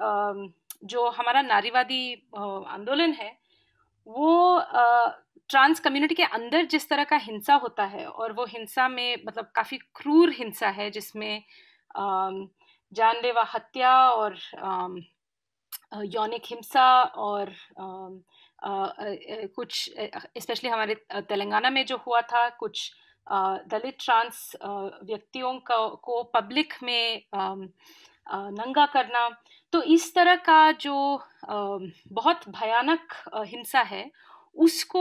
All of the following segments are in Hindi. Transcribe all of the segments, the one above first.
जो हमारा नारीवादी आंदोलन है वो ट्रांस कम्युनिटी के अंदर जिस तरह का हिंसा होता है और वो हिंसा में मतलब काफ़ी क्रूर हिंसा है जिसमें जानलेवा हत्या और यौनिक हिंसा और कुछ स्पेशली हमारे तेलंगाना में जो हुआ था कुछ दलित ट्रांस व्यक्तियों का को पब्लिक में नंगा करना तो इस तरह का जो बहुत भयानक हिंसा है उसको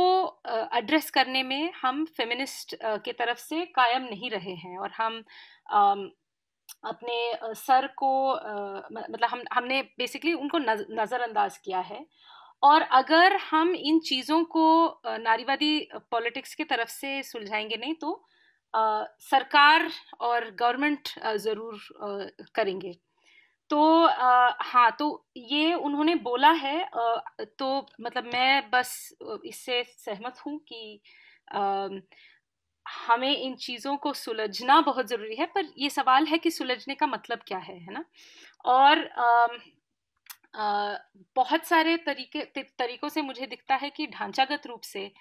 एड्रेस करने में हम फेमिनिस्ट के तरफ से कायम नहीं रहे हैं और हम अपने सर को मतलब हम हमने बेसिकली उनको नज़रअंदाज किया है और अगर हम इन चीज़ों को नारीवादी पॉलिटिक्स की तरफ से सुलझाएंगे नहीं तो सरकार और गवर्नमेंट ज़रूर करेंगे तो आ, हाँ, तो ये उन्होंने बोला है आ, तो मतलब मैं बस इससे सहमत हूँ कि आ, हमें इन चीज़ों को सुलझना बहुत ज़रूरी है, पर ये सवाल है कि सुलझने का मतलब क्या है, है ना? और आ, आ, बहुत सारे तरीके त तरीकों से मुझे दिखता है कि ढांचागत रूप से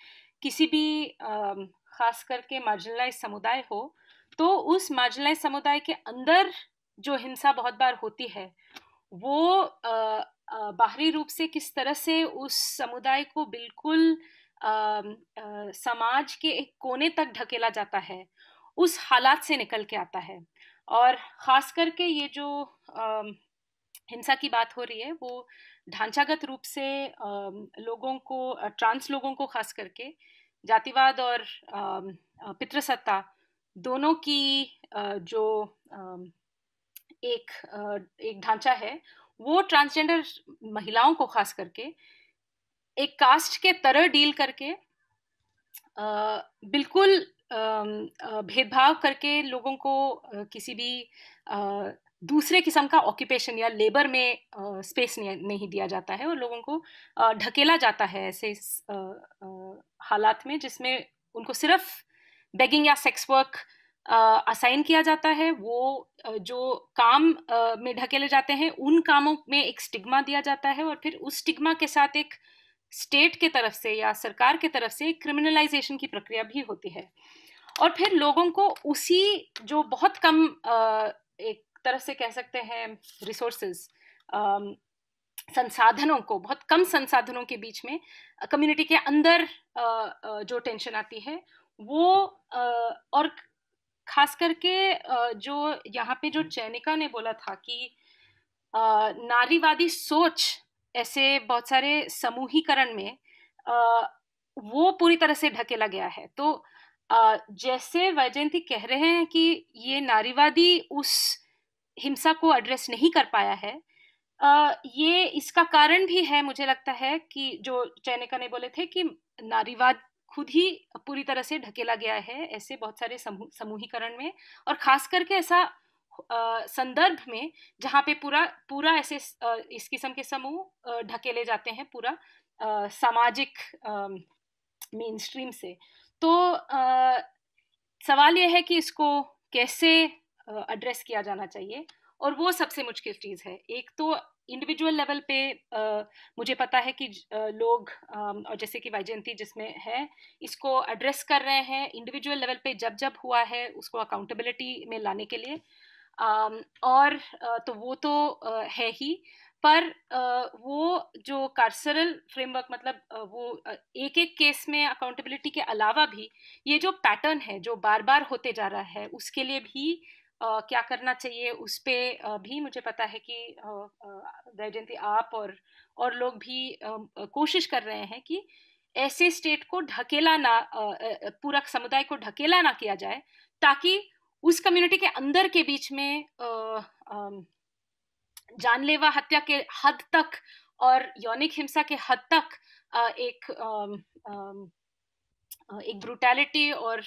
किसी भी आ, ख़ास करके मार्जिनलाइज समुदाय हो, तो उस मार्जिनलाइज समुदाय के अंदर जो हिंसा बहुत बार होती है वो बाहरी रूप से किस तरह से उस समुदाय को बिल्कुल समाज के एक कोने तक ढकेला जाता है उस हालात से निकल के आता है और ख़ास करके ये जो हिंसा की बात हो रही है वो ढांचागत रूप से लोगों को ट्रांस लोगों को खास करके जातिवाद और पितृसत्ता दोनों की जो एक एक ढांचा है वो ट्रांसजेंडर महिलाओं को खास करके एक कास्ट के तरह डील करके बिल्कुल भेदभाव करके लोगों को किसी भी दूसरे किस्म का ऑक्यूपेशन या लेबर में स्पेस नहीं दिया जाता है और लोगों को ढकेला जाता है ऐसे हालात में जिसमें उनको सिर्फ बेगिंग या सेक्स वर्क असाइन किया जाता है वो जो काम में ढकेले जाते हैं उन कामों में एक स्टिग्मा दिया जाता है और फिर उस स्टिग्मा के साथ एक स्टेट के तरफ से या सरकार के तरफ से क्रिमिनलाइजेशन की प्रक्रिया भी होती है और फिर लोगों को उसी जो बहुत कम एक तरफ से कह सकते हैं रिसोर्सेज संसाधनों को बहुत कम संसाधनों के बीच में कम्युनिटी के अंदर जो टेंशन आती है वो और खास करके जो यहाँ पे जो चैनिका ने बोला था कि नारीवादी सोच ऐसे बहुत सारे समूहीकरण में वो पूरी तरह से ढकेला गया है तो जैसे वैजयंती कह रहे हैं कि ये नारीवादी उस हिंसा को एड्रेस नहीं कर पाया है ये इसका कारण भी है मुझे लगता है कि जो चैनिका ने बोले थे कि नारीवाद खुद ही पूरी तरह से ढकेला गया है ऐसे बहुत सारे समूह समूहीकरण में और खास करके ऐसा संदर्भ में जहाँ पे पूरा पूरा ऐसे इस किस्म के समूह ढकेले जाते हैं पूरा सामाजिक मेन स्ट्रीम से तो आ, सवाल यह है कि इसको कैसे एड्रेस किया जाना चाहिए और वो सबसे मुश्किल चीज़ है एक तो इंडिविजुअल लेवल पे मुझे पता है कि लोग और जैसे कि वाइजयंती जिसमें है इसको एड्रेस कर रहे हैं इंडिविजुअल लेवल पे जब जब हुआ है उसको अकाउंटेबिलिटी में लाने के लिए और तो वो तो है ही पर वो जो कार्सरल फ्रेमवर्क मतलब वो एक एक केस में अकाउंटेबिलिटी के अलावा भी ये जो पैटर्न है जो बार बार होते जा रहा है उसके लिए भी क्या करना चाहिए उस पर भी मुझे पता है कि वैजयंती आप और और लोग भी कोशिश कर रहे हैं कि ऐसे स्टेट को ढकेला ना पूरा समुदाय को ढकेला ना किया जाए ताकि उस कम्युनिटी के अंदर के बीच में जानलेवा हत्या के हद तक और यौनिक हिंसा के हद तक एक एक ब्रुटैलिटी और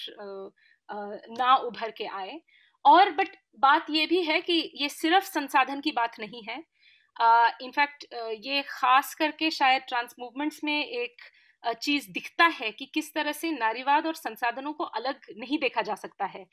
ना उभर के आए और बट बात ये भी है कि ये सिर्फ संसाधन की बात नहीं है इनफैक्ट uh, uh, ये खास करके शायद ट्रांस मूवमेंट्स में एक चीज दिखता है कि किस तरह से नारीवाद और संसाधनों को अलग नहीं देखा जा सकता है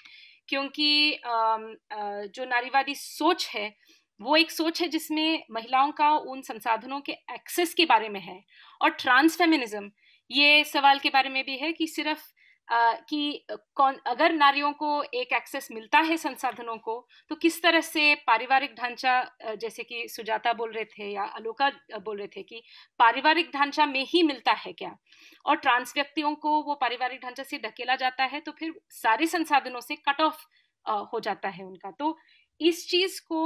क्योंकि uh, uh, जो नारीवादी सोच है वो एक सोच है जिसमें महिलाओं का उन संसाधनों के एक्सेस के बारे में है और ट्रांस फेमिनिज्म ये सवाल के बारे में भी है कि सिर्फ कि कौन अगर नारियों को एक एक्सेस मिलता है संसाधनों को तो किस तरह से पारिवारिक ढांचा जैसे कि सुजाता बोल रहे थे या अलोका बोल रहे थे कि पारिवारिक ढांचा में ही मिलता है क्या और ट्रांस व्यक्तियों को वो पारिवारिक ढांचा से ढकेला जाता है तो फिर सारे संसाधनों से कट ऑफ हो जाता है उनका तो इस चीज को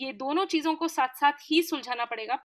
ये दोनों चीजों को साथ साथ ही सुलझाना पड़ेगा